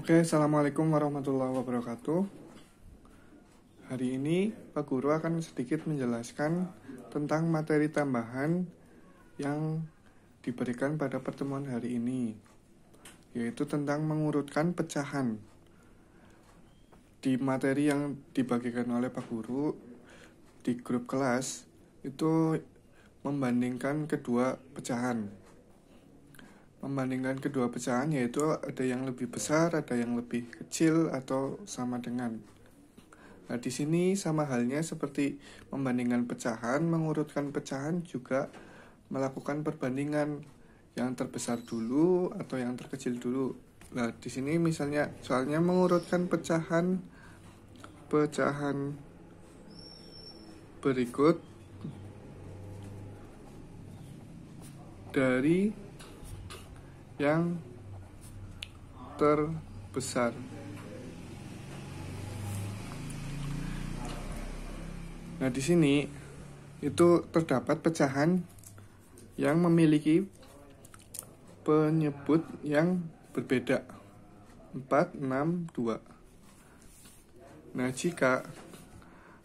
Oke, Assalamualaikum warahmatullahi wabarakatuh Hari ini Pak Guru akan sedikit menjelaskan tentang materi tambahan yang diberikan pada pertemuan hari ini Yaitu tentang mengurutkan pecahan Di materi yang dibagikan oleh Pak Guru di grup kelas itu membandingkan kedua pecahan membandingkan kedua pecahan yaitu ada yang lebih besar, ada yang lebih kecil atau sama dengan. Nah, di sini sama halnya seperti membandingkan pecahan, mengurutkan pecahan juga melakukan perbandingan yang terbesar dulu atau yang terkecil dulu. Nah, di sini misalnya soalnya mengurutkan pecahan pecahan berikut dari yang terbesar. Nah, di sini itu terdapat pecahan yang memiliki penyebut yang berbeda. 4, 6, 2. Nah, jika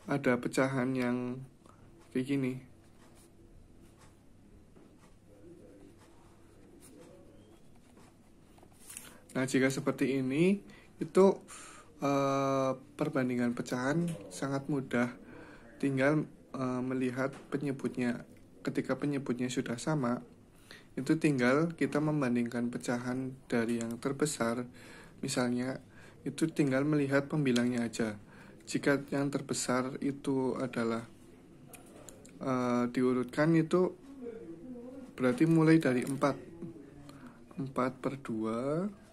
ada pecahan yang kayak gini, Nah, jika seperti ini, itu eh, perbandingan pecahan sangat mudah. Tinggal eh, melihat penyebutnya. Ketika penyebutnya sudah sama, itu tinggal kita membandingkan pecahan dari yang terbesar. Misalnya, itu tinggal melihat pembilangnya aja. Jika yang terbesar itu adalah eh, diurutkan itu berarti mulai dari 4 4 per 2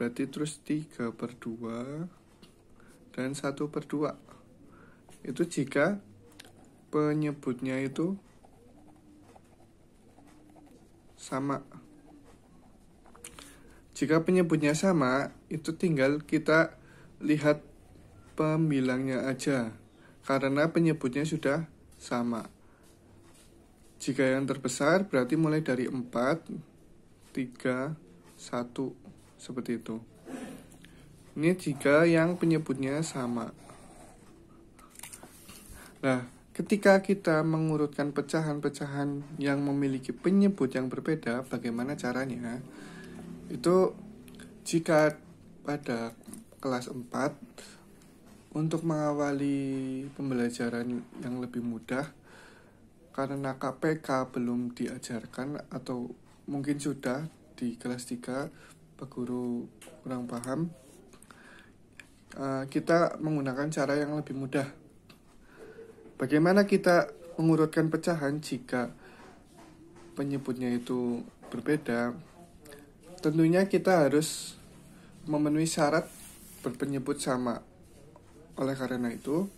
berarti terus 3 per 2 dan 1 per 2 itu jika penyebutnya itu sama jika penyebutnya sama itu tinggal kita lihat pembilangnya aja karena penyebutnya sudah sama jika yang terbesar berarti mulai dari 4 3 1 seperti itu ini jika yang penyebutnya sama nah ketika kita mengurutkan pecahan-pecahan yang memiliki penyebut yang berbeda bagaimana caranya itu jika pada kelas 4 untuk mengawali pembelajaran yang lebih mudah karena KPK belum diajarkan atau mungkin sudah di kelas 3 Pak Guru kurang paham, uh, kita menggunakan cara yang lebih mudah. Bagaimana kita mengurutkan pecahan jika penyebutnya itu berbeda? Tentunya kita harus memenuhi syarat berpenyebut sama. Oleh karena itu,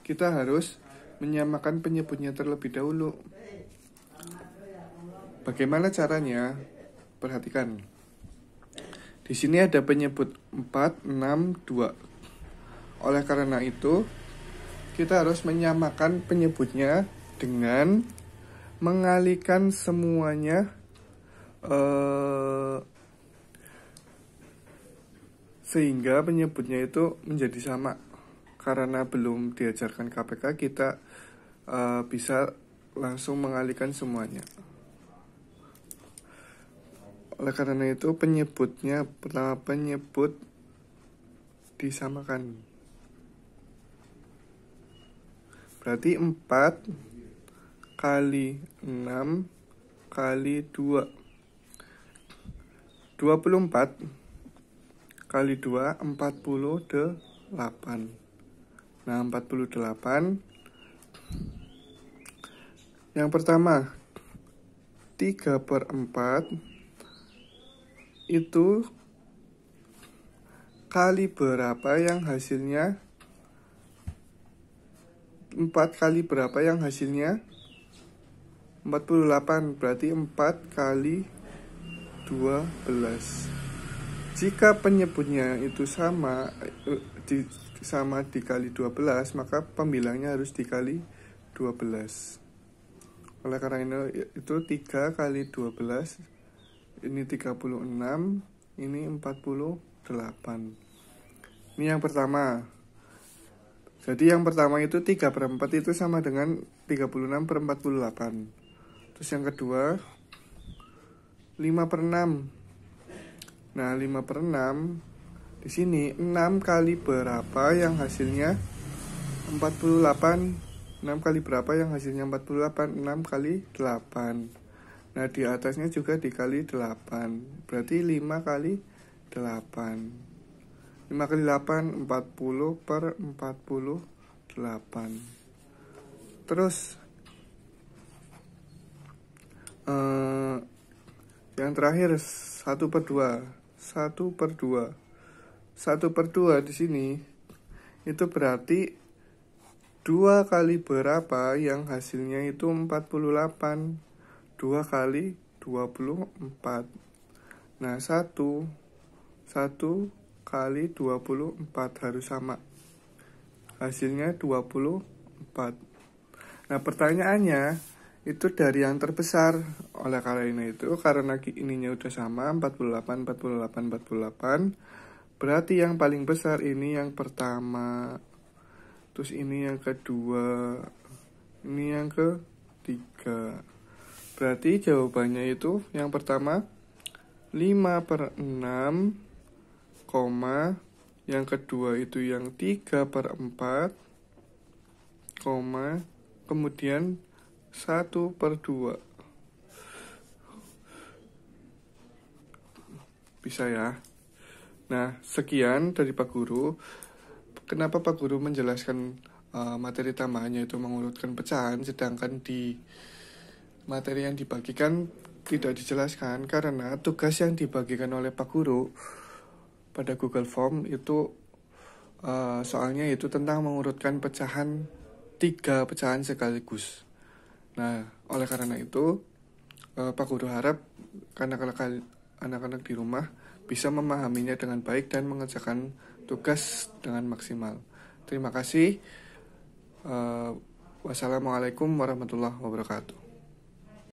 kita harus menyamakan penyebutnya terlebih dahulu. Bagaimana caranya? Perhatikan. Di sini ada penyebut 4, 6, 2. Oleh karena itu, kita harus menyamakan penyebutnya dengan mengalihkan semuanya eh, sehingga penyebutnya itu menjadi sama. Karena belum diajarkan KPK, kita eh, bisa langsung mengalihkan semuanya. Oleh karena itu penyebutnya pertama penyebut disamakan. Berarti 4 kali 6 kali 2. 24 kali 2 48. Nah, 48 yang pertama 3 per 4 itu kali berapa yang hasilnya 4 kali berapa yang hasilnya 48 berarti 4 kali 12 jika penyebutnya itu sama eh, di, sama dikali 12 maka pembilangnya harus dikali 12 oleh karena itu 3 kali 12 ini 36 ini 48 ini yang pertama jadi yang pertama itu 3 per 4 itu sama dengan 36 per 48 terus yang kedua 5 per 6 nah 5 per 6 di sini 6 kali berapa yang hasilnya 48 6 kali berapa yang hasilnya 48 6 kali 8 Nah di atasnya juga dikali 8 Berarti 5 kali 8 5 kali 8 40 per 48 Terus eh, Yang terakhir 1 per 2 1 per 2 1 per 2 di sini itu berarti 2 kali berapa yang hasilnya itu 48 2 kali 24. Nah, 1 1 kali 24 harus sama. Hasilnya 24. Nah, pertanyaannya itu dari yang terbesar oleh karena itu karena ininya udah sama 48 48 48 berarti yang paling besar ini yang pertama terus ini yang kedua ini yang ketiga Berarti jawabannya itu yang pertama 5 per 6, koma, yang kedua itu yang 3 per 4, koma, kemudian 1 per 2. Bisa ya? Nah, sekian dari Pak Guru. Kenapa Pak Guru menjelaskan uh, materi tambahannya itu mengurutkan pecahan, sedangkan di materi yang dibagikan tidak dijelaskan karena tugas yang dibagikan oleh Pak Guru pada Google Form itu uh, soalnya itu tentang mengurutkan pecahan tiga pecahan sekaligus. Nah, oleh karena itu uh, Pak Guru harap anak-anak di rumah bisa memahaminya dengan baik dan mengerjakan tugas dengan maksimal. Terima kasih. Uh, wassalamualaikum warahmatullahi wabarakatuh.